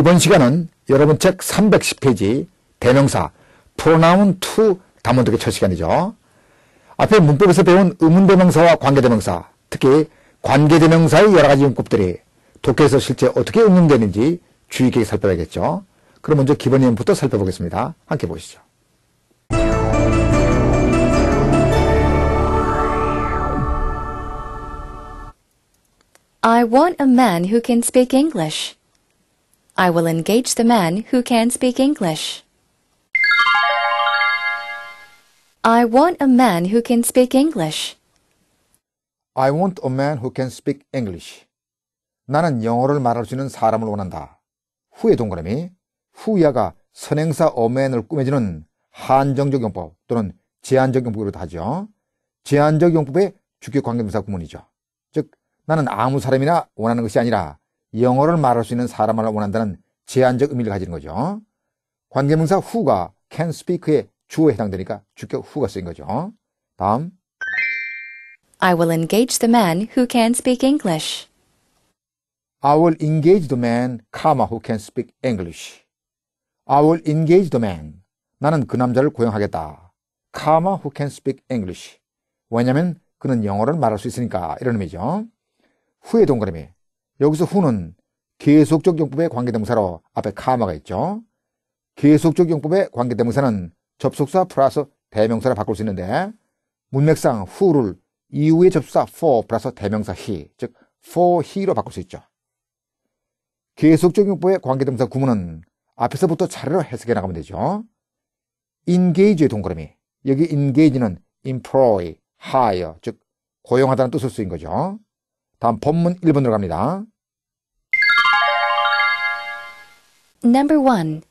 이번 시간은 여러분 책 310페이지 대명사 p r o n o u 담원독의 첫 시간이죠. 앞에 문법에서 배운 의문대명사와 관계대명사, 특히 관계대명사의 여러 가지 용법들이 독해에서 실제 어떻게 응용되는지 주의 깊게 살펴봐야겠죠. 그럼 먼저 기본 내용부터 살펴보겠습니다. 함께 보시죠. I want a man who can speak English. I will engage the man who can speak English. I want a man who can speak English. I want a man who can speak English. 나는 영어를 말할 수 있는 사람을 원한다. 후의 동그라미, 후야가 선행사 a man을 꾸며주는 한정적 용법 또는 제한적 용법으로 하죠. 제한적 용법의 주격 관계동사 구문이죠. 즉, 나는 아무 사람이나 원하는 것이 아니라 영어를 말할 수 있는 사람을 원한다는 제한적 의미를 가지는 거죠. 관계명사 후가 can speak의 주어에 해당되니까 주격 후가 쓰인 거죠. 다음 I will engage the man who can speak English. I will engage the man, comma, who can speak English. I will engage the man. 나는 그 남자를 고용하겠다. comma, who can speak English. 왜냐면 그는 영어를 말할 수 있으니까 이런 의미죠. 후의 동그라미 여기서 후는 계속적 용법의 관계대명사로 앞에 카마가 있죠. 계속적 용법의 관계대명사는 접속사 플러스 대명사로 바꿀 수 있는데 문맥상 후를 이후의 접속사 for 플러스 대명사 he, 즉 for he로 바꿀 수 있죠. 계속적 용법의 관계대명사 구문은 앞에서부터 차례로 해석해 나가면 되죠. engage의 동그라미. 여기 engage는 employ, hire, 즉 고용하다는 뜻을 쓰인 거죠. 다음 본문 1번으로 갑니다. Number 1.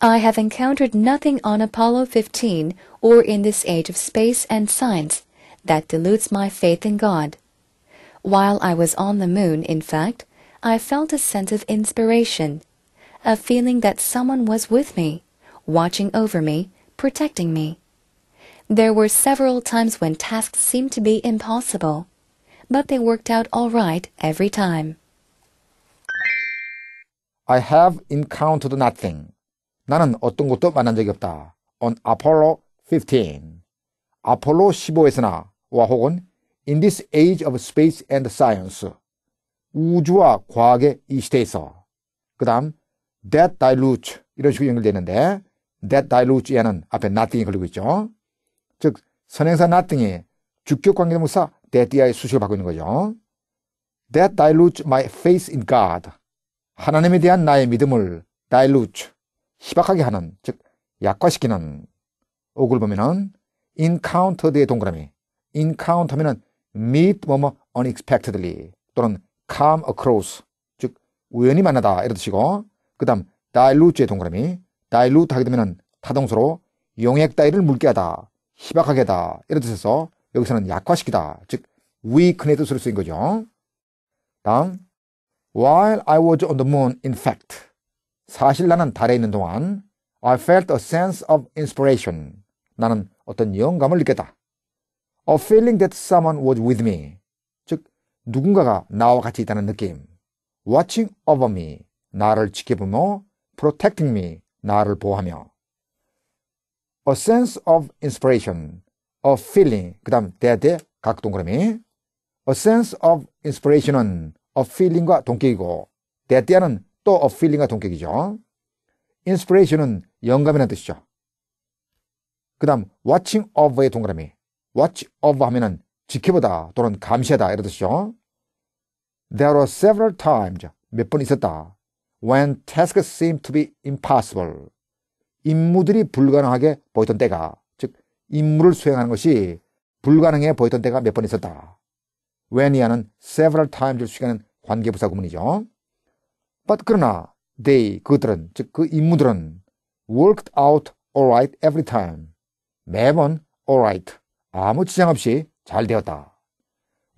I have encountered nothing on Apollo 15 or in this age of space and science that dilutes my faith in God. While I was on the moon, in fact, I felt a sense of inspiration, a feeling that someone was with me, watching over me, protecting me. There were several times when tasks seemed to be impossible, but they worked out all right every time. I have encountered nothing. 나는 어떤 것도 만난 적이 없다. On Apollo 15. 아폴로 15에서나 와 혹은 In this age of space and science. 우주와 과학의 이 시대에서. 그 다음 That dilute. 이런 식으로 연결되는데 That dilute에는 앞에 nothing이 걸리고 있죠. 즉 선행사 nothing이 주격관계대명사 that이의 수식을 받고 있는 거죠. That d i l u t e my faith in God. 하나님에 대한 나의 믿음을 dilute, 희박하게 하는, 즉 약화시키는 오글 보면은 encounter 뒤에 동그라미 encounter 하면은 meet 뭐뭐 unexpectedly 또는 come across 즉 우연히 만나다 이러듯이고그 다음 dilute의 동그라미 dilute 하게 되면은 타동수로 용액 따위를 묽게 하다 희박하게 하다 이런 뜻에서 여기서는 약화시키다 즉 weaken의 뜻으로 쓰인 거죠 다음 While I was on the moon, in fact, 사실 나는 달에 있는 동안 I felt a sense of inspiration. 나는 어떤 영감을 느꼈다. A feeling that someone was with me. 즉, 누군가가 나와 같이 있다는 느낌. Watching over me. 나를 지켜보며 protecting me. 나를 보호하며. A sense of inspiration. A feeling. 그 다음, 대대, 각동그라미. A sense of inspiration은 어필링과 동격이고 대띠아는 또 어필링과 동격이죠. 인스피레이션은 영감이라는 뜻이죠. 그 다음 watching over의 동그라미 watch over 하면은 지켜보다 또는 감시하다 이런 뜻이죠. There were several times 몇 번 있었다. When tasks seemed to be impossible. 임무들이 불가능하게 보였던 때가 즉 임무를 수행하는 것이 불가능해 보였던 때가 몇 번 있었다. When이하는 several t i m e s 시간은 관계부사 구문이죠. But 그러나 they 그들은 즉그 인물들은 worked out alright every time 매번 alright 아무 지장 없이 잘 되었다.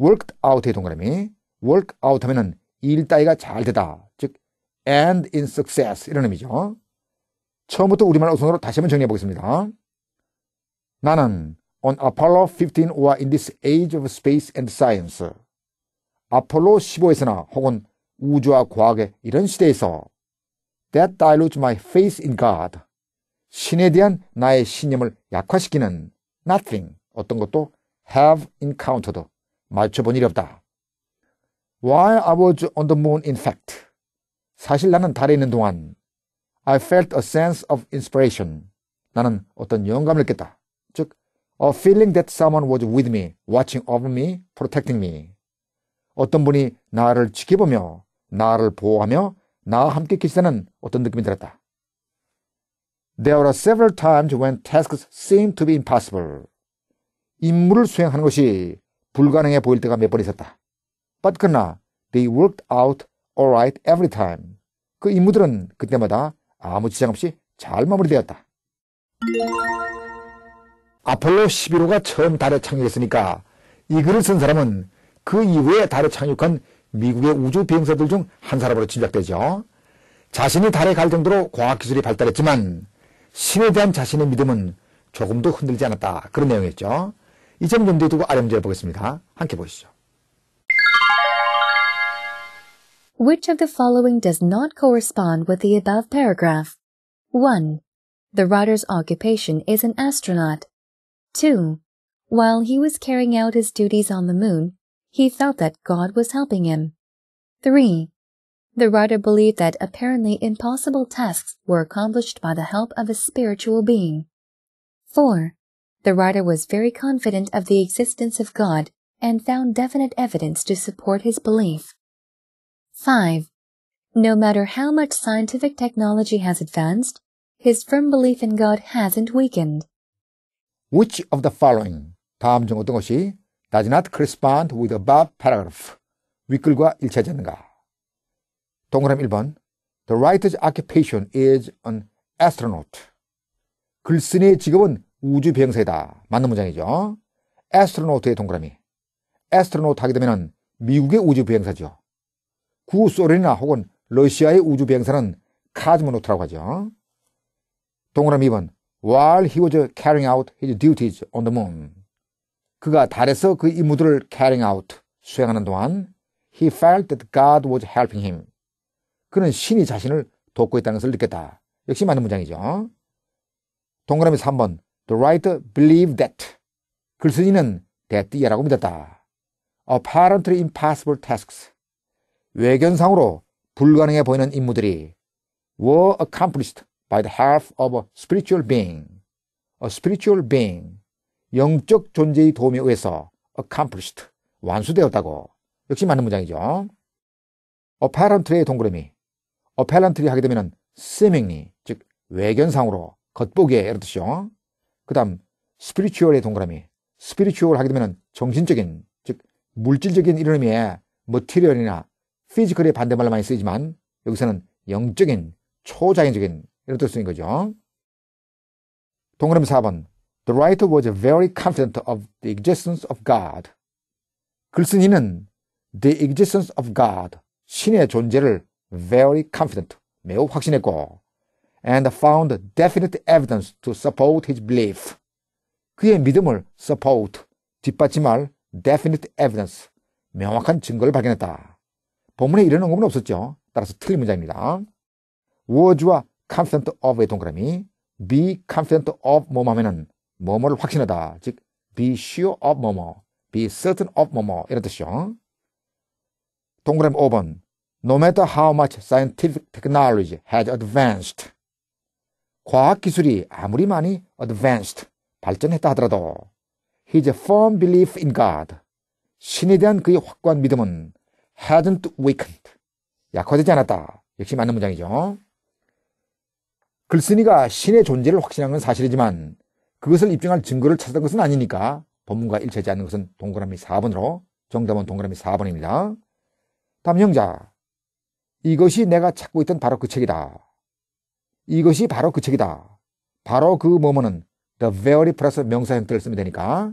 worked out의 동그라미 work out 하면은 일 따위가 잘 되다 즉 and in success 이런 의미죠. 처음부터 우리말 우선으로 다시 한번 정리해 보겠습니다. 나는 on Apollo 15 or in this age of space and science 아폴로 15에서나 혹은 우주와 과학의 이런 시대에서 That dilutes my faith in God. 신에 대한 나의 신념을 약화시키는 nothing, 어떤 것도 have encountered, 맞춰본 일이 없다. While I was on the moon, in fact, 사실 나는 달에 있는 동안 I felt a sense of inspiration. 나는 어떤 영감을 느꼈다. 즉, a feeling that someone was with me, watching over me, protecting me. 어떤 분이 나를 지켜보며 나를 보호하며 나와 함께 계시다는 어떤 느낌이 들었다. There were several times when tasks s e e m to be impossible. 임무를 수행하는 것이 불가능해 보일 때가 몇 번 있었다. But 그러나 they worked out alright every time. 그 임무들은 그때마다 아무 지장 없이 잘 마무리되었다. 아폴로 11호가 처음 달에 착륙했으니까 이 글을 쓴 사람은 그 이후에 달에 착륙한 미국의 우주 비행사들 중 한 사람으로 짐작되죠. 자신이 달에 갈 정도로 과학기술이 발달했지만 신에 대한 자신의 믿음은 조금도 흔들지 않았다. 그런 내용이었죠. 이점 염두에 두고 아래 문제 보겠습니다. 함께 보시죠. Which of the following does not correspond with the above paragraph? 1. The writer's occupation is an astronaut. 2. While he was carrying out his duties on the moon, He felt that God was helping him. 3. The writer believed that apparently impossible tasks were accomplished by the help of a spiritual being. 4. The writer was very confident of the existence of God and found definite evidence to support his belief. 5. No matter how much scientific technology has advanced, his firm belief in God hasn't weakened. Which of the following 다음 중 어떤 것이 does not correspond with above paragraph. 윗글과 일치하지않는가 동그라미 1번. The writer's occupation is an astronaut. 글쓴이의 직업은 우주 비행사이다. 맞는 문장이죠. astronaut의 동그라미. astronaut 하게 되면 미국의 우주 비행사죠. 구 소련이나 혹은 러시아의 우주 비행사는 카즈모노트라고 하죠. 동그라미 2번. While he was carrying out his duties on the moon. 그가 달에서 그 임무들을 carrying out 수행하는 동안 he felt that God was helping him. 그는 신이 자신을 돕고 있다는 것을 느꼈다. 역시 많은 문장이죠. 동그라미 3번 The writer believed that 글쓴이는 대뜻이라고 믿었다. Apparently impossible tasks 외견상으로 불가능해 보이는 임무들이 were accomplished by the help of a spiritual being. A spiritual being 영적 존재의 도움에 의해서 accomplished, 완수되었다고. 역시 맞는 문장이죠. apparently의 동그라미. apparently 하게 되면 seemingly, 즉 외견상으로, 겉보기에 이런 뜻이요. 그 다음 spiritual의 동그라미. spiritual 하게 되면 정신적인, 즉 물질적인 이런 의미의 material이나 physical의 반대말로 많이 쓰이지만 여기서는 영적인, 초자연적인 이런 뜻인 거죠. 동그라미 4번 The writer was very confident of the existence of God. 글쓴이는 the existence of God, 신의 존재를 very confident, 매우 확신했고, and found definite evidence to support his belief. 그의 믿음을 support, 뒷받침할 definite evidence, 명확한 증거를 발견했다. 본문에 이런 언급은 없었죠. 따라서 틀린 문장입니다. 워즈와 confident of의 동그라미, be confident of 뭐뭐 하면은 뭐뭐를 확신하다. 즉 be sure of 뭐뭐, be certain of 뭐뭐 이런 뜻이요. 동그라미 5번 No matter how much scientific technology has advanced 과학기술이 아무리 많이 advanced 발전했다 하더라도 his firm belief in God 신에 대한 그의 확고한 믿음은 hasn't weakened 약화되지 않았다. 역시 맞는 문장이죠. 글쓴이가 신의 존재를 확신한 건 사실이지만 그것을 입증할 증거를 찾은 것은 아니니까 법문과 일치하지 않는 것은 동그라미 4번으로 정답은 동그라미 4번입니다. 다음 형자 이것이 내가 찾고 있던 바로 그 책이다. 이것이 바로 그 책이다. 바로 그 뭐뭐는 the very 플러스 명사 형태를 쓰면 되니까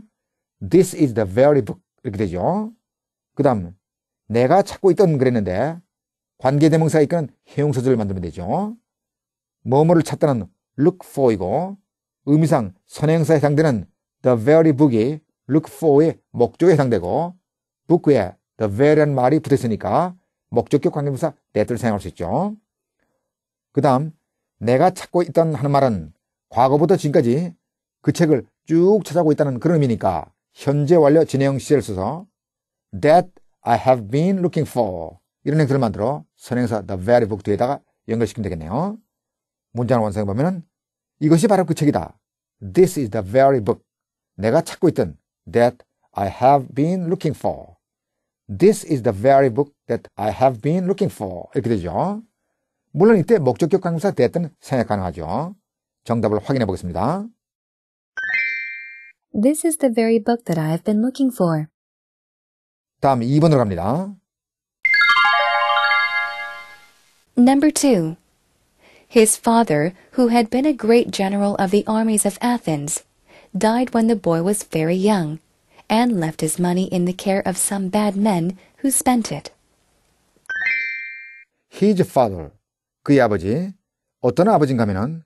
this is the very book 이렇게 되죠. 그 다음 내가 찾고 있던 그랬는데 관계대명사에 있끄는 형용사들을 만들면 되죠. 뭐뭐를 찾다는 look for이고 의미상 선행사에 해당되는 the very book이 look for의 목적에 해당되고 book에 the very란 말이 붙어으니까 목적격 관계부사 that를 사용할 수 있죠. 그 다음 내가 찾고 있던 하는 말은 과거부터 지금까지 그 책을 쭉 찾아오고 있다는 그런 의미니까 현재 완료 진행 시제를 써서 that I have been looking for 이런 행태를 만들어 선행사 the very book 뒤에다가 연결시키면 되겠네요. 문장 완성해 보면은 이것이 바로 그 책이다. This is the very book. 내가 찾고 있던 that I have been looking for. This is the very book that I have been looking for. 이렇게 되죠. 물론 이때 목적격 관계사 that은 생략 가능하죠. 정답을 확인해 보겠습니다. This is the very book that I have been looking for. 다음 2번으로 갑니다. Number 2. His father, who had been a great general of the armies of Athens, died when the boy was very young, and left his money in the care of some bad men who spent it. His father, 그의 아버지, 어떤 아버지인가 하면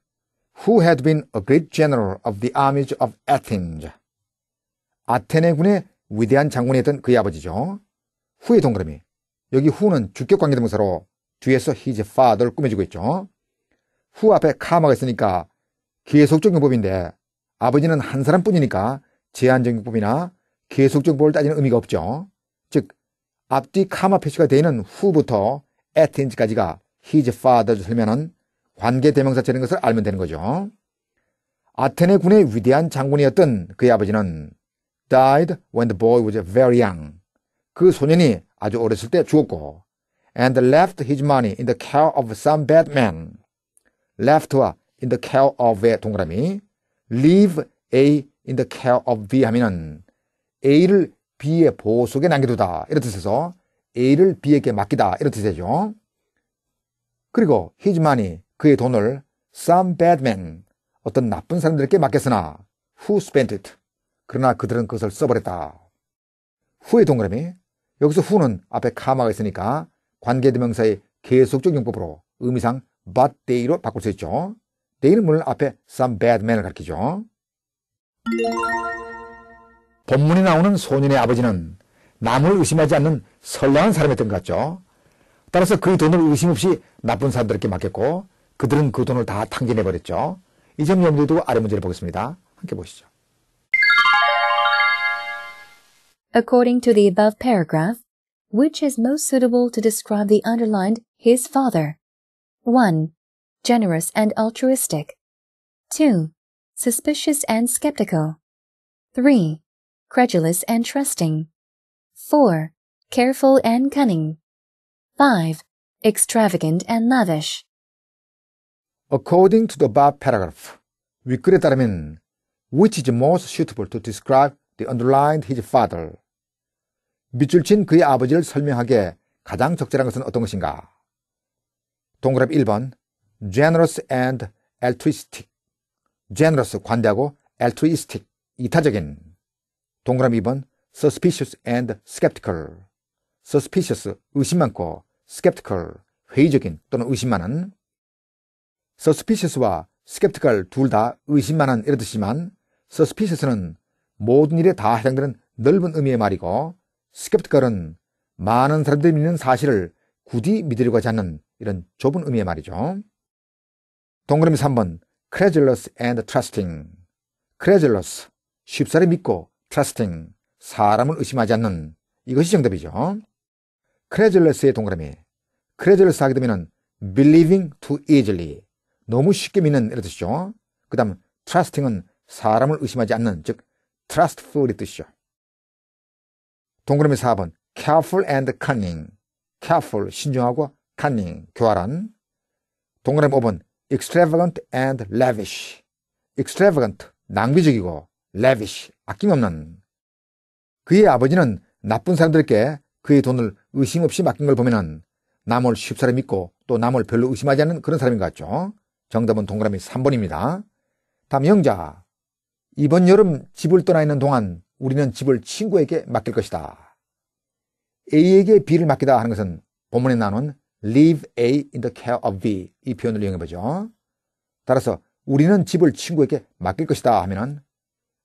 who had been a great general of the armies of Athens. 아테네 군의 위대한 장군이었던 그의 아버지죠. 후의 동그라미. 여기 후는 주격 동사로 뒤에서 his father를 꾸며주고 있죠. 후 앞에 카마가 있으니까 계속적용법인데 아버지는 한 사람뿐이니까 제한적용법이나 계속적용법을 따지는 의미가 없죠. 즉 앞뒤 카마 표시가 되는 후부터 at 인지까지가 his father를 설면은 관계 대명사체인 것을 알면 되는 거죠. 아테네 군의 위대한 장군이었던 그의 아버지는 died when the boy was very young. 그 소년이 아주 어렸을 때 죽었고 and left his money in the care of some bad man. left와 in the care of의 동그라미 leave A in the care of B 하면은 A를 B의 보호 속에 남겨두다 이런 뜻에서 A를 B에게 맡기다 이런 뜻이죠 그리고 his money 그의 돈을 some bad men 어떤 나쁜 사람들에게 맡겼으나 who spent it 그러나 그들은 그것을 써버렸다 who의 동그라미 여기서 who는 앞에 카마가 있으니까 관계대명사의 계속적 용법으로 의미상 but t h y 로 바꿀 수 있죠. t h y 는 물론 앞에 some bad men을 가르키죠 본문에 나오는 소년의 아버지는 남을 의심하지 않는 선량한 사람이었던 것 같죠. 따라서 그 돈을 의심 없이 나쁜 사람들에게 맡겼고 그들은 그 돈을 다 탕진해버렸죠. 이점 염두에 두고 아래 문제를 보겠습니다. 함께 보시죠. According to the above paragraph, which is most suitable to describe the underlined his father? 1. Generous and altruistic. 2. Suspicious and skeptical. 3. Credulous and trusting. 4. Careful and cunning. 5. Extravagant and lavish. According to the above paragraph, we could determine which is most suitable to describe the underlined his father. 밑줄 친 그의 아버지를 설명하기에 가장 적절한 것은 어떤 것인가? 동그라미 1번 generous and altruistic generous 관대하고 altruistic 이타적인 동그라미 2번 suspicious and skeptical suspicious 의심 많고 skeptical 회의적인 또는 의심 많은 suspicious와 skeptical 둘 다 의심 많은 이렇듯이만 suspicious는 모든 일에 다 해당되는 넓은 의미의 말이고 skeptical은 많은 사람들이 믿는 사실을 굳이 믿으려고 하지 않는 이런 좁은 의미의 말이죠. 동그라미 3번 credulous and trusting credulous 쉽사리 믿고 trusting 사람을 의심하지 않는 이것이 정답이죠. credulous의 동그라미 credulous 하게 되면 believing too easily 너무 쉽게 믿는 이런 뜻이죠. 그 다음 trusting은 사람을 의심하지 않는 즉 trustful이 뜻이죠. 동그라미 4번 careful and cunning careful 신중하고 cunning, 교활한. 동그라미 5번 extravagant and lavish. extravagant, 낭비적이고 lavish, 아낌없는. 그의 아버지는 나쁜 사람들께 그의 돈을 의심없이 맡긴 걸 보면은 남을 쉽사람 믿고 또 남을 별로 의심하지 않는 그런 사람인 것 같죠. 정답은 동그라미 3번입니다. 다음 영자. 이번 여름 집을 떠나 있는 동안 우리는 집을 친구에게 맡길 것이다. A에게 B를 맡기다 하는 것은 본문에 나는 leave A in the care of B 이 표현을 이용해 보죠. 따라서 우리는 집을 친구에게 맡길 것이다 하면은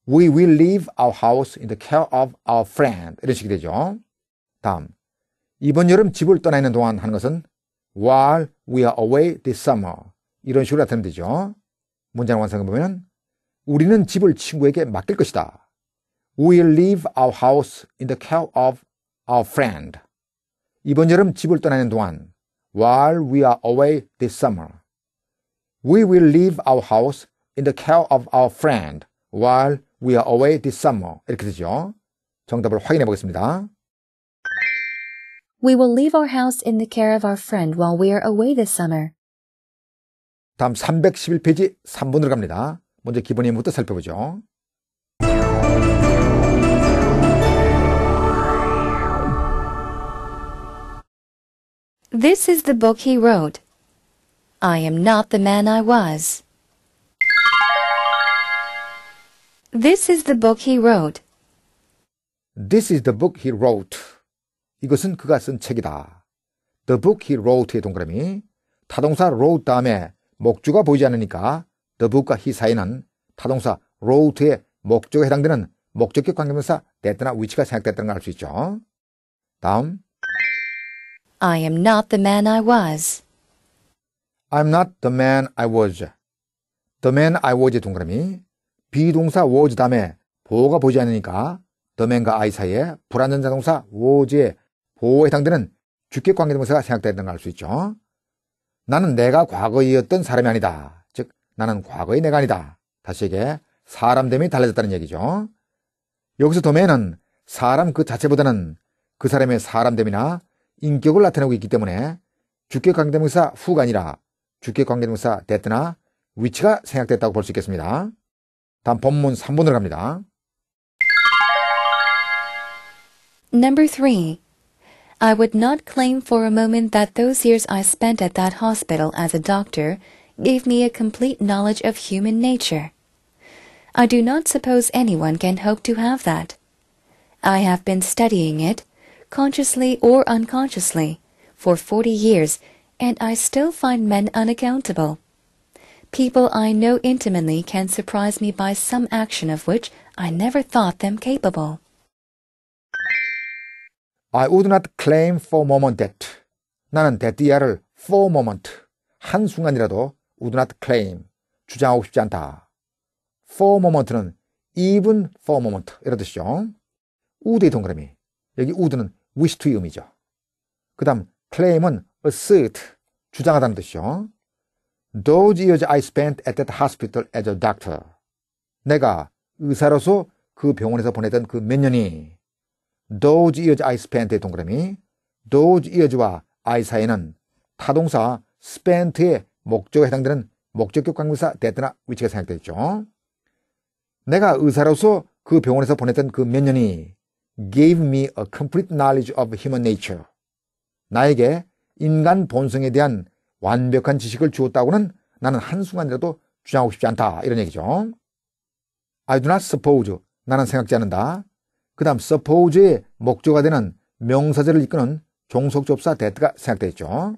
we will leave our house in the care of our friend 이런 식이 되죠. 다음 이번 여름 집을 떠나 있는 동안 하는 것은 while we are away this summer 이런 식으로 나타내면 되죠. 문장 완성해 보면 우리는 집을 친구에게 맡길 것이다. We will leave our house in the care of our friend. 이번 여름 집을 떠나는 동안 while we are away this summer. We will leave our house in the care of our friend while we are away this summer. 이렇게 되죠. 정답을 확인해 보겠습니다. We will leave our house in the care of our friend while we are away this summer. 다음 311페이지 3번으로 갑니다. 먼저 기본 예문부터 살펴보죠. This is the book he wrote. I am not the man I was. This is the book he wrote. This is the book he wrote. 이것은 그가 쓴 책이다. The book he wrote의 동그라미. 타동사 wrote 다음에 목주가 보이지 않으니까 the book과 he 사이는 타동사 wrote의 목적에 해당되는 목적격 관계명사 that나 위치가 생각됐다는걸 알 수 있죠. 다음 I am not the man I was. I'm not the man I was. The man I was 동그라미. 비동사 was 다음에 보호가 보지 않으니까 the man과 I 사이에 불안전자 동사 was의 보호에 해당되는 주객 관계동사가 생각되는 걸알수 있죠. 나는 내가 과거이었던 사람이 아니다. 즉 나는 과거의 내가 아니다. 다시 얘기해 사람됨이 달라졌다는 얘기죠. 여기서 the man은 사람 그 자체보다는 그 사람의 사람됨이나 인격을 나타내고 있기 때문에 주격 관계대명사 후가 아니라 주격 관계대명사 데트나 위치가 생략됐다고 있겠습니다. 다음 본문 3번으로 갑니다. Number 3. I would not claim for a moment that those years I spent at that hospital as a doctor gave me a complete knowledge of human nature. I do not suppose anyone can hope to have that. I have been studying it consciously or unconsciously, for 40 years, and I still find men unaccountable. People I know intimately can surprise me by some action of which I never thought them capable. I would not claim for a moment that. 나는 that이야를 for a moment, 한순간이라도 would not claim, 주장하고 싶지 않다. for a moment는 even for a moment, 이런 Would would의 동그라미. 여기 would는 wish to 의미죠. 그 다음 claim은 assert, 주장하다는 뜻이요. Those years I spent at that hospital as a doctor. 내가 의사로서 그 병원에서 보내던 그 몇 년이 Those years I spent의 동그라미 Those years와 I 사이는 에 타동사 spent의 목적에 해당되는 목적격 관계사 a t 나 위치가 생각되죠 내가 의사로서 그 병원에서 보냈던 그 몇 년이 gave me a complete knowledge of human nature. 나에게 인간 본성에 대한 완벽한 지식을 주었다고는 나는 한순간이라도 주장하고 싶지 않다. 이런 얘기죠. I do not suppose. 나는 생각지 않는다. 그 다음 suppose의 목조가 되는 명사제를 이끄는 종속접사 that가 생각되겠죠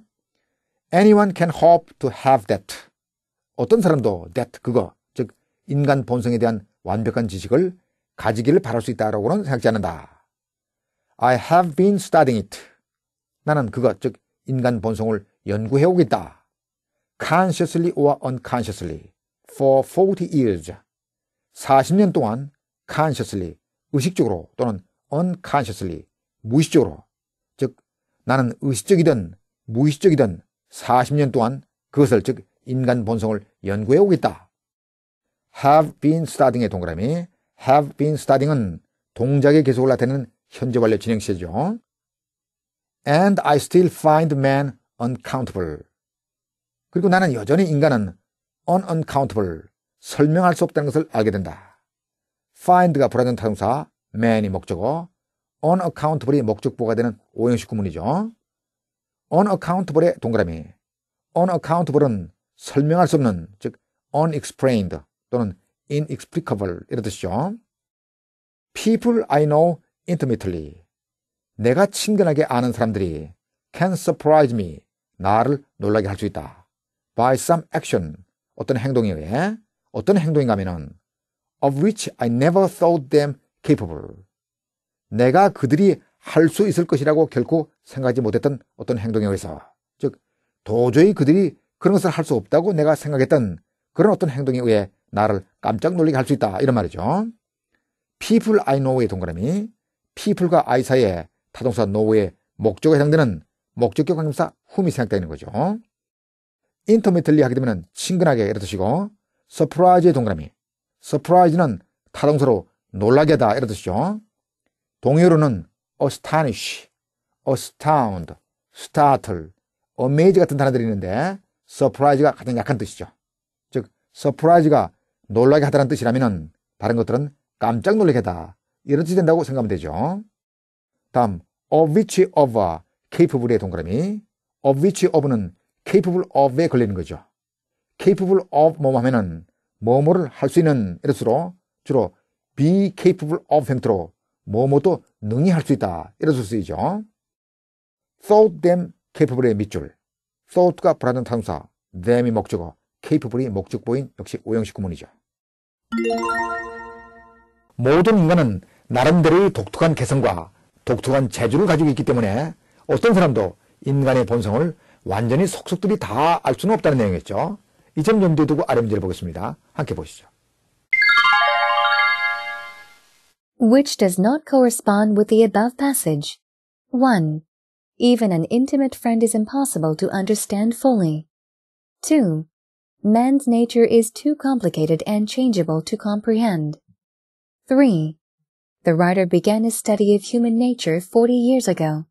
Anyone can hope to have that. 어떤 사람도 that, 그거, 즉 인간 본성에 대한 완벽한 지식을 가지기를 바랄 수 있다라고는 생각지 않는다. I have been studying it. 나는 그것, 즉 인간 본성을 연구해 오겠다. consciously or unconsciously for 40 years. 40년 동안 consciously, 의식적으로 또는 unconsciously, 무의식적으로. 즉, 나는 의식적이든 무의식적이든 40년 동안 그것을, 즉, 인간 본성을 연구해 오겠다. have been studying의 동그라미, have been studying은 동작의 계속을 나타내는 현재 완료 진행 시죠 And I still find man uncountable. 그리고 나는 여전히 인간은 un uncountable, 설명할 수 없다는 것을 알게 된다. find가 불안전 타동사, man이 목적어, unaccountable이 목적보가 되는 오형식 구문이죠. unaccountable의 동그라미, unaccountable은 설명할 수 없는, 즉 unexplained 또는 inexplicable 이러듯이요 People I know intimately. 내가 친근하게 아는 사람들이 can surprise me. 나를 놀라게 할 수 있다. by some action. 어떤 행동에 의해 어떤 행동인가 하면은 of which I never thought them capable. 내가 그들이 할 수 있을 것이라고 결코 생각하지 못했던 어떤 행동에 의해서 즉 도저히 그들이 그런 것을 할 수 없다고 내가 생각했던 그런 어떤 행동에 의해 나를 깜짝 놀리게 할 수 있다. 이런 말이죠. people I know의 동그라미, people과 I 사이에 타동사 know의 목적에 해당되는 목적격 관계사 whom이 생각되는 거죠. 인터미틀리 하게 되면 친근하게 이런 뜻이고 surprise의 동그라미, surprise는 타동사로 놀라게 하다 이런 뜻이죠. 동요로는 astonish, astound, startle, amaze 같은 단어들이 있는데 surprise가 가장 약한 뜻이죠. 즉 surprise가 놀라게 하다는 뜻이라면 다른 것들은 깜짝 놀라게 하다 이런 뜻이 된다고 생각하면 되죠. 다음 of which of와 capable의 동그라미 of which of는 capable of에 걸리는 거죠. capable of 뭐 뭐 하면은 뭐뭐를 할 수 있는 이럴수로 주로 be capable of 형태로 뭐뭐도 능히 할 수 있다 이래서 쓰이죠. thought them capable의 밑줄 thought가 불안정 탄사 them이 목적어 케이프블이 목적보인 역시 오형식 구문이죠. 모든 인간은 나름대로의 독특한 개성과 독특한 재주를 가지고 있기 때문에 어떤 사람도 인간의 본성을 완전히 속속들이 다 알 수는 없다는 내용이었죠. 이점 염두에 두고 아래 문제를 보겠습니다. 함께 보시죠. Which does not correspond with the above passage. 1. Even an intimate friend is impossible to understand fully. 2. Man's nature is too complicated and changeable to comprehend. 3. The writer began his study of human nature 40 years ago.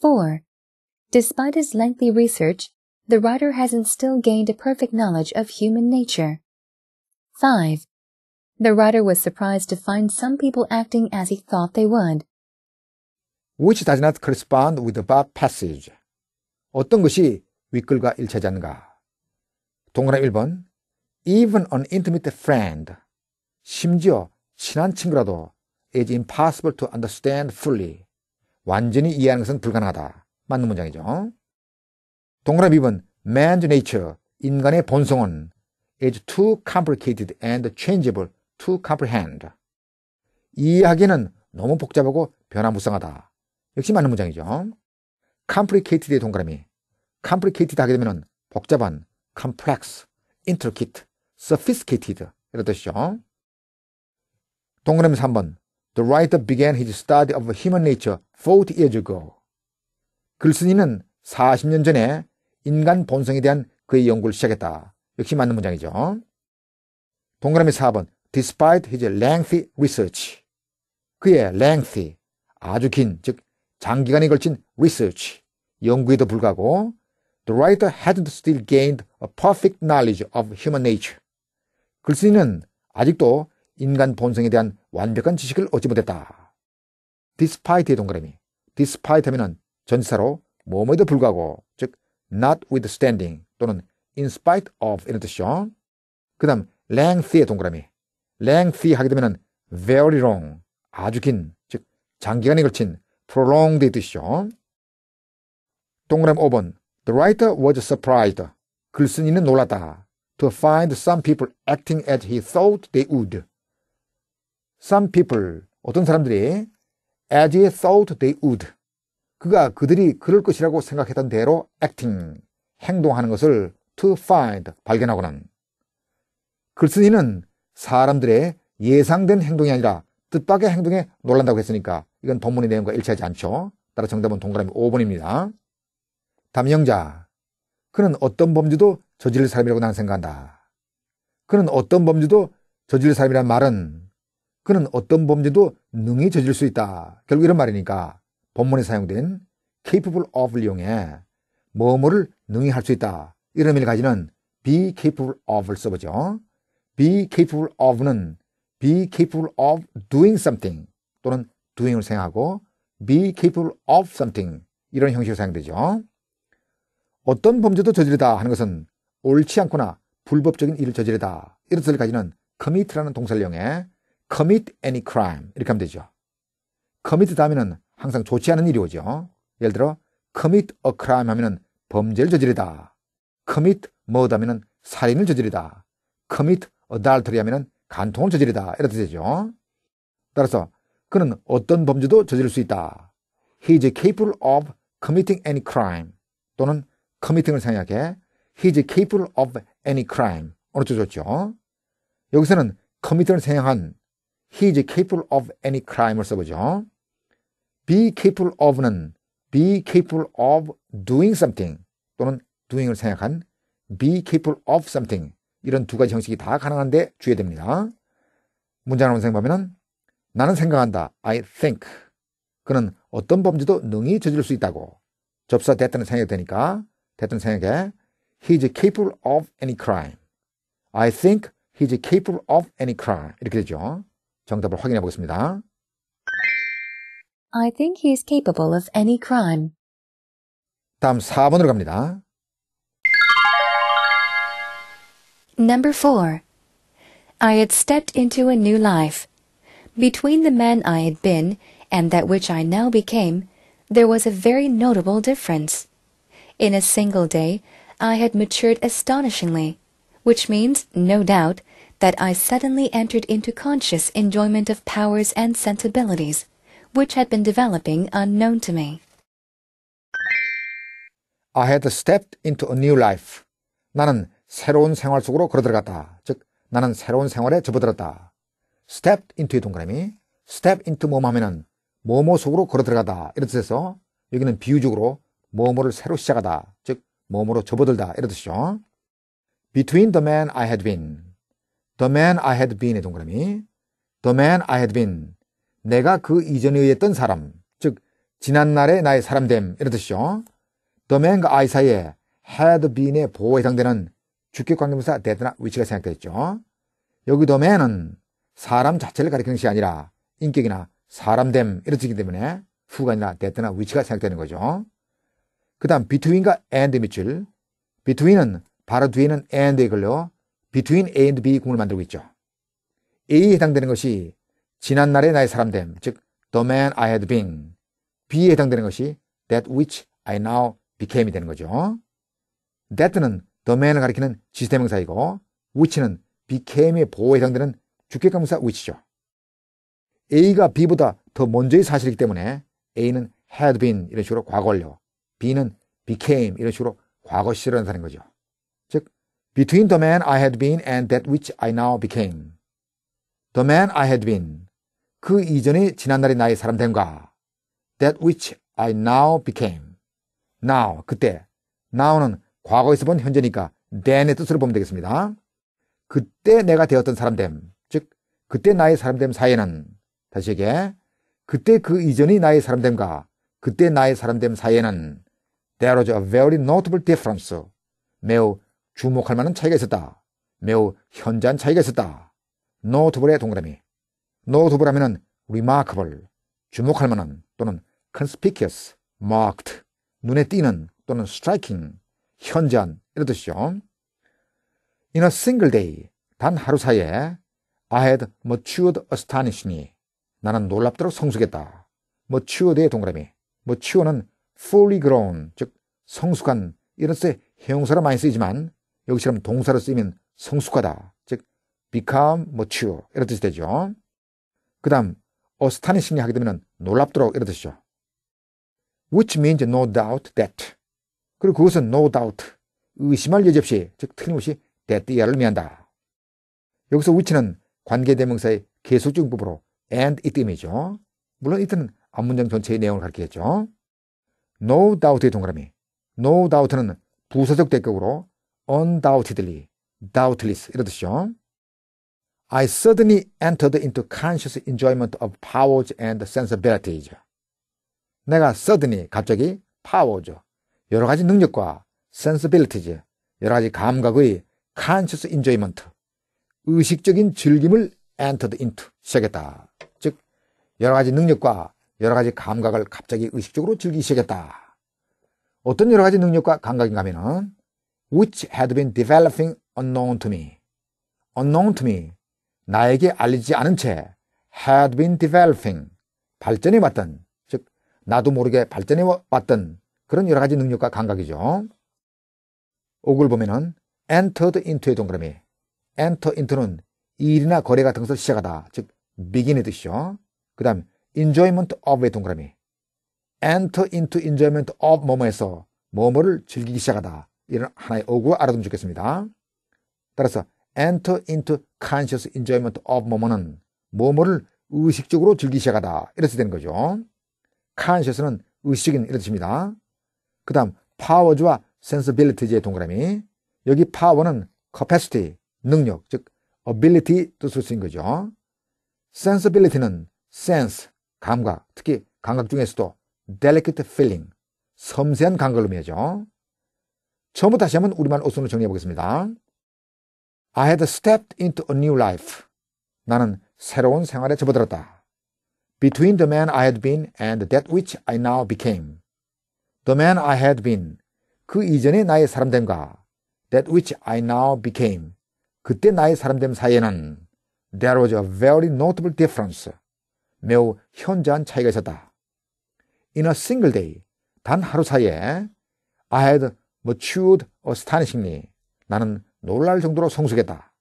4. Despite his lengthy research, the writer hasn't still gained a perfect knowledge of human nature. 5. The writer was surprised to find some people acting as he thought they would. Which does not correspond with the above passage. 어떤 것이 윗글과 일치하지 않는가? 동그라 미 1번 Even an intimate friend 심지어 친한 친구라도 is impossible to understand fully 완전히 이해하는 것은 불가능하다. 맞는 문장이죠. 동그라 미 2번 Man's nature 인간의 본성은 is too complicated and changeable to comprehend 이해하기는 너무 복잡하고 변화무쌍하다. 역시 맞는 문장이죠. complicated의 동그라미. complicated 하게 되면 복잡한, complex, intricate, sophisticated 이런 뜻이죠. 동그라미 3번 The writer began his study of human nature 40 years ago. 글쓴이는 40년 전에 인간 본성에 대한 그의 연구를 시작했다. 역시 맞는 문장이죠. 동그라미 4번 Despite his lengthy research 그의 lengthy 아주 긴, 즉 장기간에 걸친 research 연구에도 불구하고 the writer had still gained a perfect knowledge of human nature. 글쓴이는 아직도 인간 본성에 대한 완벽한 지식을 얻지 못했다. despite의 동그라미. despite 하면 전치사로 뭐뭐에도 불구하고, 즉, notwithstanding 또는 in spite of 이런 뜻이죠. 그 다음, lengthy의 동그라미. lengthy 하게 되면 very long, 아주 긴, 즉, 장기간에 걸친 prolonged의 뜻이죠. 동그라미 5번, The writer was surprised. 글쓴이는 놀랐다. To find some people acting as he thought they would. Some people, 어떤 사람들이 as he thought they would. 그가 그들이 그럴 것이라고 생각했던 대로 acting, 행동하는 것을 to find, 발견하고는. 글쓴이는 사람들의 예상된 행동이 아니라 뜻밖의 행동에 놀란다고 했으니까 이건 본문의 내용과 일치하지 않죠. 따라 정답은 동그라미 5번입니다. 담영자, 그는 어떤 범죄도 저지를 사람이라고 나는 생각한다. 그는 어떤 범죄도 저지를 사람이란 말은 그는 어떤 범죄도 능히 저질 수 있다. 결국 이런 말이니까 본문에 사용된 capable of를 이용해 뭐뭐를 능히 할 수 있다. 이런 의미를 가지는 be capable of를 써보죠. be capable of는 be capable of doing something 또는 doing을 생각하고 be capable of something 이런 형식으로 사용되죠. 어떤 범죄도 저지르다 하는 것은 옳지 않거나 불법적인 일을 저지르다 이런 뜻을 가지는 commit라는 동사령이 commit any crime 이렇게 하면 되죠. commit 다음에는 항상 좋지 않은 일이 오죠. 예를 들어 commit a crime 하면은 범죄를 저지르다. commit m u r e r 하면은 살인을 저지르다. commit adultery 하면은 간통을 저지르다 이런 뜻이죠. 따라서 그는 어떤 범죄도 저지를 수 있다. He is capable of committing any crime 또는 committing을 생략해 he is capable of any crime 어느 쪽 좋죠? 여기서는 committing을 생략한 he is capable of any crime을 써보죠. be capable of는 be capable of doing something 또는 doing을 생략한 be capable of something 이런 두 가지 형식이 다 가능한데 주의해야 됩니다. 문장 원생 보면은 나는 생각한다. I think. 그는 어떤 범죄도 능히 저질 수 있다고. 접사 됐다는 생각이 되니까 대통령 생에게 he is capable of any crime. I think he is capable of any crime. 이렇게 되죠. 정답을 확인해 보겠습니다. I think he is capable of any crime. 다음 4번으로 갑니다. Number 4. I had stepped into a new life. Between the man I had been and that which I now became, there was a very notable difference. In a single day, I had matured astonishingly, which means, no doubt, that I suddenly entered into conscious enjoyment of powers and sensibilities, which had been developing unknown to me. I had stepped into a new life. 나는 새로운 생활 속으로 걸어들어갔다. 즉, 나는 새로운 생활에 접어들었다. stepped into의 동그라미. step into 뭐뭐 하면은 뭐뭐 속으로 걸어들어가다. 이런 뜻에서 여기는 비유적으로 뭐뭐를 새로 시작하다. 즉, 뭐뭐로 접어들다. 이러듯이죠 Between the man I had been. The man I had been의 동그라미. The man I had been. 내가 그 이전에 의했던 사람. 즉, 지난날의 나의 사람됨. 이러듯이죠 The man과 I 그 사이에 had been의 보호에 해당되는 주격 관계명사 대드나 위치가 생각되었죠. 여기 the man은 사람 자체를 가리키는 것이 아니라 인격이나 사람됨 이런 뜻이기 때문에 후가 아니라 대드나 위치가 생각되는 거죠. 그 다음 between과 and 밑줄. between은 바로 뒤에는 and에 걸려 between A and B 공을 만들고 있죠. A에 해당되는 것이 지난날의 나의 사람됨, 즉 the man I had been. B에 해당되는 것이 that which I now became이 되는 거죠. that는 the man을 가리키는 지시대명사이고 which는 became의 보호에 해당되는 주격감사 which죠. A가 B보다 더 먼저의 사실이기 때문에 A는 had been 이런 식으로 과거를요. be는 became 이런 식으로 과거 시를 나타낸 거죠. 즉 between the man I had been and that which I now became the man I had been 그 이전이 지난날이 나의 사람됨과 that which I now became now 그때 now는 과거에서 본 현재니까 then의 뜻으로 보면 되겠습니다. 그때 내가 되었던 사람됨 즉 그때 나의 사람됨 사이에는 다시 얘기해 그때 그 이전이 나의 사람됨과 그때 나의 사람됨 사이에는 There was a very notable difference. 매우 주목할 만한 차이가 있었다. 매우 현저한 차이가 있었다. notable의 동그라미. notable 하면은 remarkable, 주목할 만한 또는 conspicuous, marked, 눈에 띄는 또는 striking, 현저한 이런 뜻이죠. In a single day, 단 하루 사이에 I had matured astonishingly. 나는 놀랍도록 성숙했다. matured의 동그라미. mature는 fully grown, 즉 성숙한 이런때 형용사로 많이 쓰이지만 여기처럼 동사로 쓰이면 성숙하다, 즉 become mature 이런 뜻이 되죠. 그 다음 astonishing 하게 되면 놀랍도록 이런 뜻이죠. which means no doubt that 그리고 그것은 no doubt 의심할 여지 없이 즉 틀림없이 that야를 의미한다. 여기서 which는 관계대명사의 계속적인 부으로 and 이임이죠 물론 이때는 안문장 전체의 내용을 가르키겠죠 no doubt의 동그라미. no doubt는 부사적 대격으로 undoubtedly, doubtless 이런 뜻이죠. I suddenly entered into conscious enjoyment of powers and sensibilities. 내가 suddenly 갑자기 powers 여러 가지 능력과 sensibilities 여러 가지 감각의 conscious enjoyment 의식적인 즐김을 entered into 시작했다. 즉 여러 가지 능력과 여러 가지 감각을 갑자기 의식적으로 즐기기 시작했다. 어떤 여러 가지 능력과 감각인가 하면은 which had been developing unknown to me. unknown to me. 나에게 알리지 않은 채 had been developing. 발전해 왔던, 즉, 나도 모르게 발전해 왔던 그런 여러 가지 능력과 감각이죠. 오글 보면은 entered into의 동그라미. enter into는 일이나 거래 같은 것을 시작하다. 즉, begin의 뜻이죠. 그 다음, enjoyment of의 동그라미 enter into enjoyment of 뭐뭐에서 뭐뭐를 즐기기 시작하다 이런 하나의 어구 알아두면 좋겠습니다. 따라서 enter into conscious enjoyment of 뭐뭐는 뭐뭐를 의식적으로 즐기기 시작하다 이렇게 되는 거죠. conscious는 의식적인 이런 뜻입니다. 그 다음 power와 sensibility의 동그라미 여기 power는 capacity, 능력, 즉 ability 뜻으로 쓰인 거죠. sensibility는 sense, 감각, 특히 감각 중에서도 delicate feeling, 섬세한 감각을 의미하죠. 처음부터 다시 한번 우리말 어순으로 정리해 보겠습니다. I had stepped into a new life. 나는 새로운 생활에 접어들었다. Between the man I had been and that which I now became. The man I had been. 그 이전의 나의 사람됨과 that which I now became. 그때 나의 사람됨 사이에는 there was a very notable difference. 매우 현저한 차이가 있었다. In a single day, 단 하루 사이에 I had matured astonishingly. 나는 놀랄 정도로 성숙했다.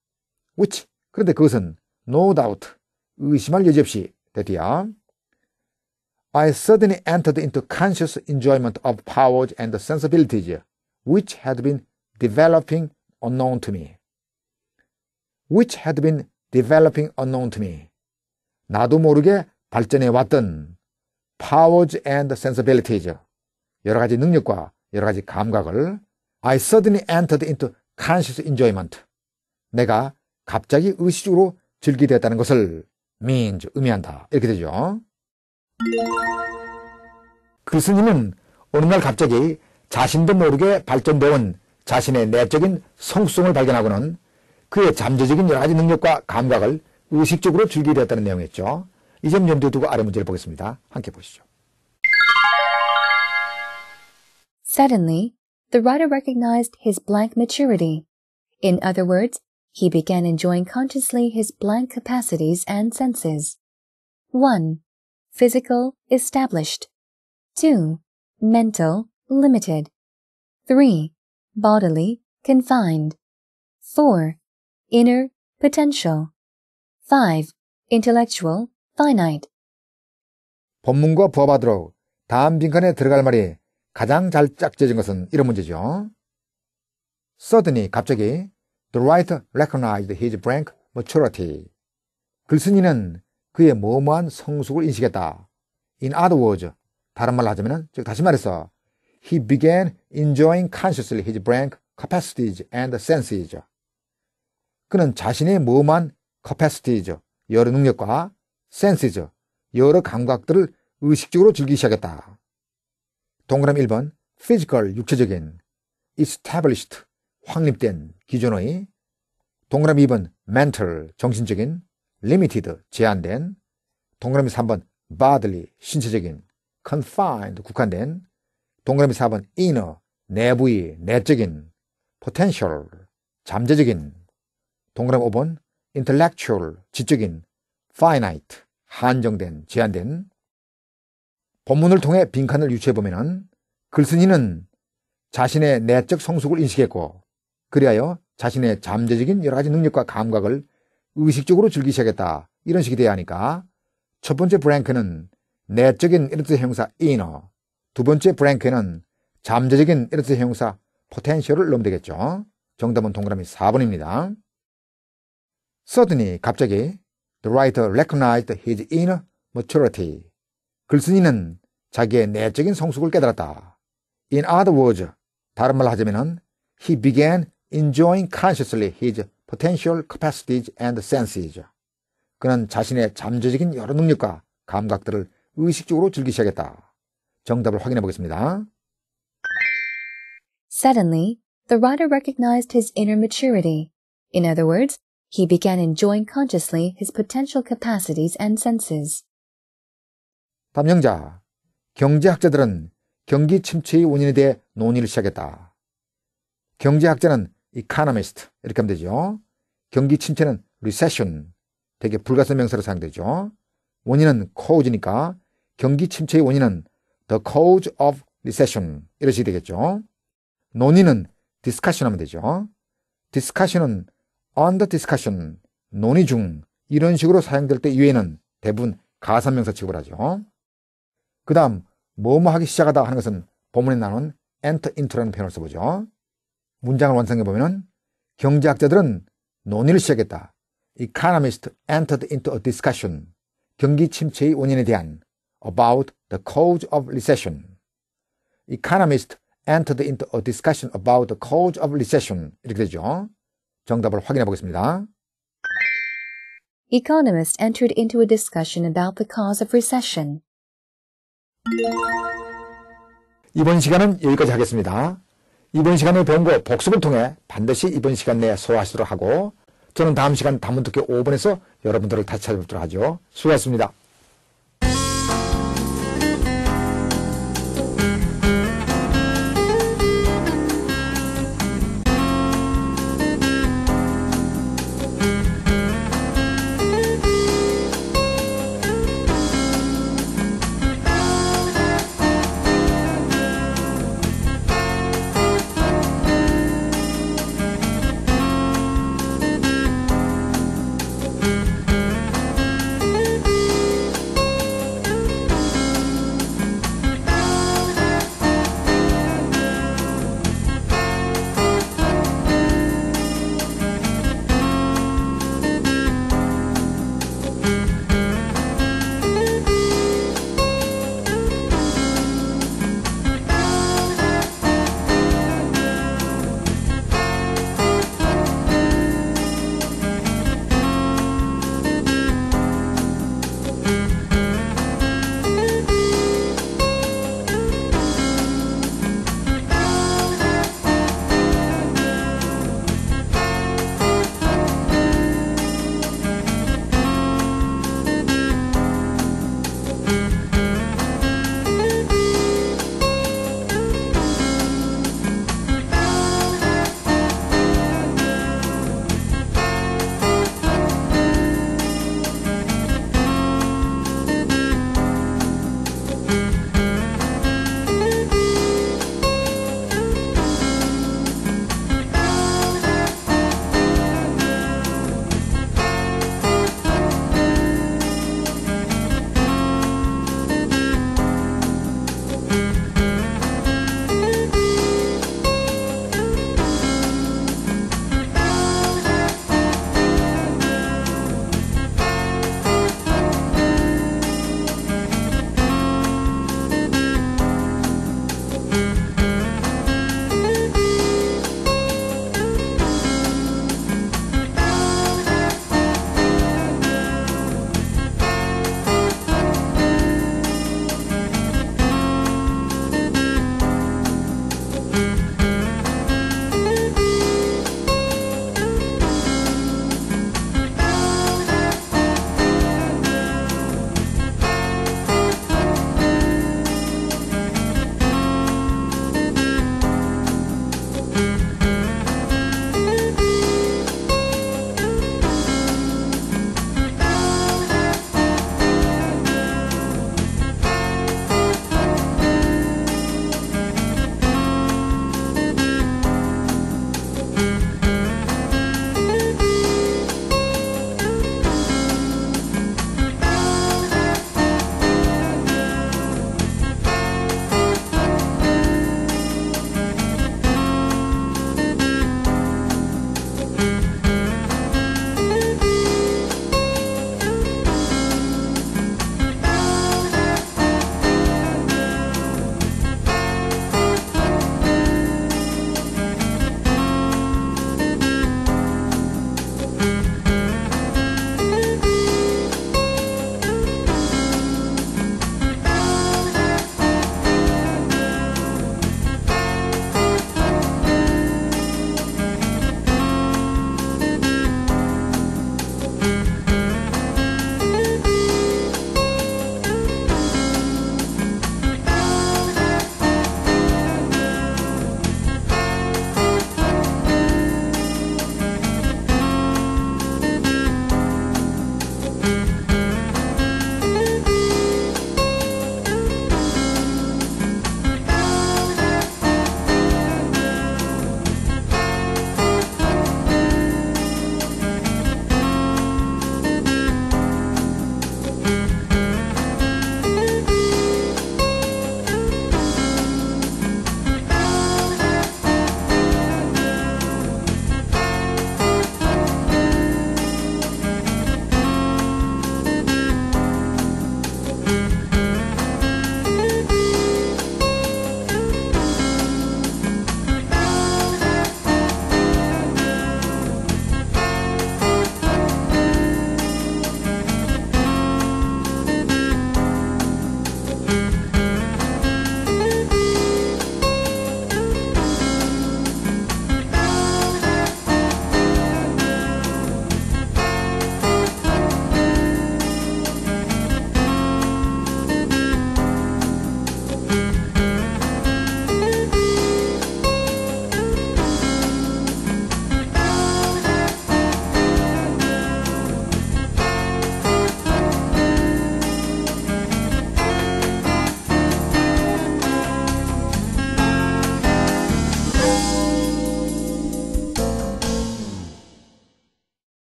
Which, 그런데 그것은 no doubt, 의심할 여지 없이 됐디요. I suddenly entered into conscious enjoyment of powers and sensibilities which had been developing unknown to me. which had been developing unknown to me. 나도 모르게 발전해 왔던 powers and sensibilities 여러 가지 능력과 여러 가지 감각을 I suddenly entered into conscious enjoyment 내가 갑자기 의식적으로 즐기게 되었다는 것을 means 의미한다 이렇게 되죠 그 스님은 어느 날 갑자기 자신도 모르게 발전되온 자신의 내적인 성숙성을 발견하고는 그의 잠재적인 여러 가지 능력과 감각을 의식적으로 즐기게 되었다는 내용이었죠 염두에 두고 아래 문제를 보겠습니다. 함께 보시죠. Suddenly, the writer recognized his blank maturity. In other words, he began enjoying consciously his blank capacities and senses. 1. Physical, established. 2. Mental, limited. 3. Bodily, confined. 4. Inner, potential. 5. Intellectual, finite. 본문과 부합하도록 다음 빈칸에 들어갈 말이 가장 잘 짝지어진 것은 이런 문제죠. Suddenly 갑자기 the writer recognized his blank maturity. 글쓴이는 그의 모모한 성숙을 인식했다. In other words, 다른 말로 하자면 즉 다시 말해서 he began enjoying consciously his blank capacities and senses. 그는 자신의 모험한 capacities죠. 여러 능력과 센스죠. 여러 감각들을 의식적으로 즐기기 시작했다. 동그라미 1번 physical 육체적인 established 확립된 기존의 동그라미 2번 mental 정신적인 limited 제한된 동그라미 3번 bodily 신체적인 confined 국한된 동그라미 4번 inner 내부의 내적인 potential 잠재적인 동그라미 5번 intellectual 지적인 finite 한정된, 제한된 본문을 통해 빈칸을 유추해보면 글쓴이는 자신의 내적 성숙을 인식했고 그리하여 자신의 잠재적인 여러 가지 능력과 감각을 의식적으로 즐기 시작했다. 이런 식이 돼야 하니까 첫 번째 브랭크는 내적인 이렇듯 형사 inner 두 번째 브랭크는 잠재적인 이렇듯 형사 potential을 넣으면 되겠죠. 정답은 동그라미 4번입니다. 서든이 갑자기 The writer recognized his inner maturity. 글쓴이는 자기의 내적인 성숙을 깨달았다. In other words, 다른 말로 하자면 he began enjoying consciously his potential capacities and senses. 그는 자신의 잠재적인 여러 능력과 감각들을 의식적으로 즐기 시작했다. 정답을 확인해 보겠습니다. Suddenly, the writer recognized his inner maturity. In other words, he began enjoying consciously his potential capacities and senses. 담영자, 경제학자들은 경기 침체의 원인에 대해 논의를 시작했다. 경제학자는 economist 이렇게 하면 되죠. 경기 침체는 recession 되게 불가사 명사로 사용되죠. 원인은 cause니까 경기 침체의 원인은 the cause of recession 이런 식이 되겠죠. 논의는 discussion 하면 되죠. discussion은 under discussion, 논의 중 이런 식으로 사용될 때 이외에는 대부분 가산명사 취급을 하죠. 그 다음 뭐 뭐 하기 시작하다 하는 것은 본문에 나온 enter into라는 표현을 써보죠. 문장을 완성해보면 경제학자들은 논의를 시작했다. economist entered into a discussion. 경기 침체의 원인에 대한 about the cause of recession. economist entered into a discussion about the cause of recession. 이렇게 되죠. 정답을 확인해 보겠습니다. e c o n o m i s t entered into a discussion about the cause of recession. 이번 시간은 여기까지 하겠습니다. 이번 시간의 배운 거 복습을 통해 반드시 이번 시간 내에 소화하시도록 하고 저는 다음 시간 단문 듣기 5분에서 여러분들을 다시 찾아뵙도록 하죠. 수고하셨습니다.